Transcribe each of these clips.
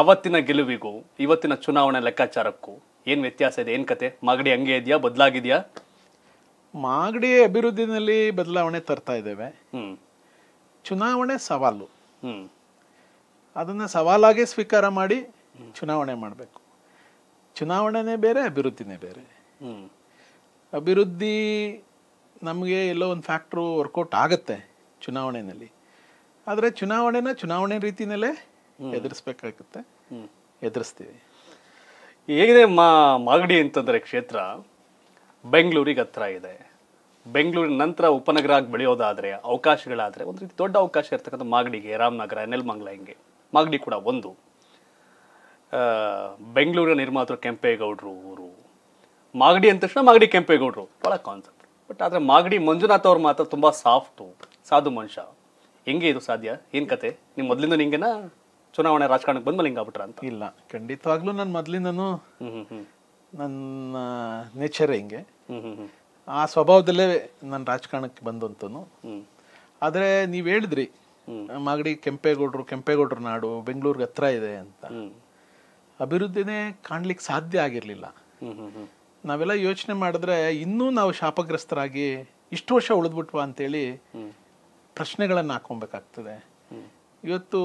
ಅವತ್ತಿನ ಗೆಲುವಿಗೂ ಇವತ್ತಿನ ಚುನಾವಣೆ ಲೆಕ್ಕಾಚಾರಕ್ಕೂ ಏನು ವ್ಯತ್ಯಾಸ ಇದೆ ಏನು ಕತೆ ಮಾಗಡಿ ಹಂಗೆ ಇದೆಯಾ ಬದಲಾಗಿದೆಯಾ ಮಾಗಡಿ ಅಭಿವೃದ್ಧಿನಲ್ಲಿ ಬದಲಾವಣೆ ತರ್ತಾ ಇದ್ದೇವೆ ಚುನಾವಣೆ ಸವಾಲು ಅದನ್ನು ಸವಾಲಾಗಿ ಸ್ವೀಕಾರ ಮಾಡಿ ಚುನಾವಣೆ ಮಾಡಬೇಕು ಚುನಾವಣೆನೇ ಬೇರೆ ಅಭಿವೃದ್ಧಿನೇ ಬೇರೆ ಅಭಿವೃದ್ಧಿ ನಮಗೆ ಎಲ್ಲೋ ಒಂದು ಫ್ಯಾಕ್ಟ್ರು ವರ್ಕೌಟ್ ಆಗುತ್ತೆ ಚುನಾವಣೆಯಲ್ಲಿ ಆದರೆ ಚುನಾವಣೆನ ಚುನಾವಣೆ ರೀತಿಯಲ್ಲೇ ಎದುರಿಸ್ಬೇಕಾಗುತ್ತೆ ಎದುರಿಸ್ತೀವಿ ಹೇಗಿದೆ ಮಾ ಮಾಗಡಿ ಅಂತಂದರೆ ಕ್ಷೇತ್ರ ಬೆಂಗಳೂರಿಗೆ ಹತ್ರ ಇದೆ ಬೆಂಗಳೂರಿನ ನಂತರ ಉಪನಗರ ಆಗಿ ಬೆಳೆಯೋದಾದರೆ ಅವಕಾಶಗಳಾದರೆ ಒಂದು ರೀತಿ ದೊಡ್ಡ ಅವಕಾಶ ಇರ್ತಕ್ಕಂಥ ಮಾಗಡಿಗೆ ರಾಮನಗರ ನೆಲ್ಮಂಗ್ಲ ಹಿಂಗೆ ಮಾಗಡಿ ಕೂಡ ಒಂದು ಬೆಂಗಳೂರಿನ ನಿರ್ಮಾತರು ಕೆಂಪೇಗೌಡರು ಊರು ಮಾಗಡಿ ಅಂದ ತಕ್ಷಣ ಮಾಗಡಿ ಕೆಂಪೇಗೌಡರು ಭಾಳ ಕಾನ್ಸೆಪ್ಟ್ ಬಟ್ ಆದರೆ ಮಾಗಡಿ ಮಂಜುನಾಥ್ ಅವ್ರ ಮಾತ್ರ ತುಂಬ ಸಾಫ್ಟು ಸಾಧು ಮನುಷ್ಯ ಹೆಂಗೆ ಇದು ಸಾಧ್ಯ ಏನು ಕತೆ ನಿಮ್ಮ ಮೊದಲಿಂದ ನಿಂಗೆನಾ ಚುನಾವಣೆ ರಾಜಕಾರಣಕ್ಕೆ ಬಂದ್ಮೇಲೆ ಹಿಂಗಾಗ್ಬಿಟ್ರ ಅಂತ ಇಲ್ಲ ಖಂಡಿತವಾಗ್ಲೂ ನಾನು ಮೊದಲಿಂದನೂ ನನ್ನ ನೇಚರ್ ಹಿಂಗೆ ಆ ಸ್ವಭಾವದಲ್ಲೇ ನನ್ನ ರಾಜಕಾರಣಕ್ಕೆ ಬಂದಂತನು ಆದರೆ ನೀವು ಹೇಳಿದ್ರಿ ಮಾಗಡಿ ಕೆಂಪೇಗೌಡರು ಕೆಂಪೇಗೌಡರ ನಾಡು ಬೆಂಗಳೂರಿಗೆ ಹತ್ರ ಇದೆ ಅಂತ ಅಭಿವೃದ್ಧಿನೇ ಕಾಣ್ಲಿಕ್ಕೆ ಸಾಧ್ಯ ಆಗಿರಲಿಲ್ಲ ನಾವೆಲ್ಲ ಯೋಚನೆ ಮಾಡಿದ್ರೆ ಇನ್ನೂ ನಾವು ಶಾಪಗ್ರಸ್ತರಾಗಿ ಇಷ್ಟು ವರ್ಷ ಉಳಿದ್ಬಿಟ್ವಾ ಅಂತೇಳಿ ಪ್ರಶ್ನೆಗಳನ್ನು ಹಾಕೊಬೇಕಾಗ್ತದೆ ಇವತ್ತು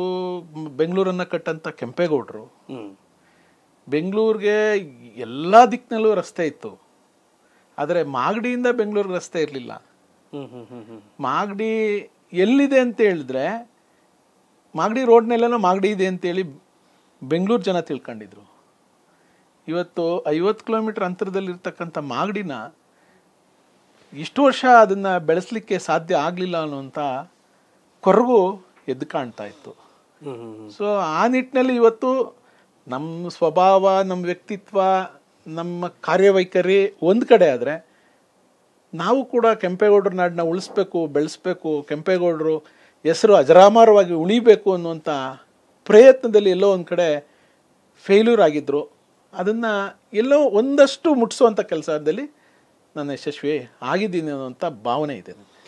ಬೆಂಗಳೂರನ್ನು ಕಟ್ಟಂಥ ಕೆಂಪೇಗೌಡರು ಬೆಂಗಳೂರಿಗೆ ಎಲ್ಲ ದಿಕ್ಕಿನಲ್ಲೂ ರಸ್ತೆ ಇತ್ತು ಆದರೆ ಮಾಗಡಿಯಿಂದ ಬೆಂಗಳೂರಿಗೆ ರಸ್ತೆ ಇರಲಿಲ್ಲ ಮಾಗಡಿ ಎಲ್ಲಿದೆ ಅಂತ ಹೇಳಿದ್ರೆ ಮಾಗಡಿ ರೋಡ್ನೆಲ್ಲ ಮಾಗಡಿ ಇದೆ ಅಂತೇಳಿ ಬೆಂಗಳೂರು ಜನ ತಿಳ್ಕೊಂಡಿದ್ರು ಇವತ್ತು ಐವತ್ತು ಕಿಲೋಮೀಟರ್ ಅಂತರದಲ್ಲಿರ್ತಕ್ಕಂಥ ಮಾಗಡಿನ ಇಷ್ಟು ವರ್ಷ ಅದನ್ನು ಬೆಳೆಸಲಿಕ್ಕೆ ಸಾಧ್ಯ ಆಗಲಿಲ್ಲ ಅನ್ನುವಂಥ ಕೊರಗು ಎದ್ದು ಕಾಣ್ತಾ ಇತ್ತು ಸೊ ಆ ನಿಟ್ಟಿನಲ್ಲಿ ಇವತ್ತು ನಮ್ಮ ಸ್ವಭಾವ ನಮ್ಮ ವ್ಯಕ್ತಿತ್ವ ನಮ್ಮ ಕಾರ್ಯವೈಖರಿ ಒಂದು ಕಡೆ ಆದರೆ ನಾವು ಕೂಡ ಕೆಂಪೇಗೌಡರ ನಾಡನ್ನ ಉಳಿಸ್ಬೇಕು ಬೆಳೆಸ್ಬೇಕು ಕೆಂಪೇಗೌಡರು ಹೆಸರು ಅಜರಾಮರವಾಗಿ ಉಳಿಬೇಕು ಅನ್ನುವಂಥ ಪ್ರಯತ್ನದಲ್ಲಿ ಎಲ್ಲೋ ಒಂದು ಕಡೆ ಫೇಲ್ಯೂರ್ ಆಗಿದ್ದರು ಅದನ್ನು ಎಲ್ಲೋ ಒಂದಷ್ಟು ಮುಟ್ಟಿಸುವಂಥ ಕೆಲಸದಲ್ಲಿ ನಾನು ಯಶಸ್ವಿ ಆಗಿದ್ದೀನಿ ಅನ್ನೋಂಥ ಭಾವನೆ ಇದೆ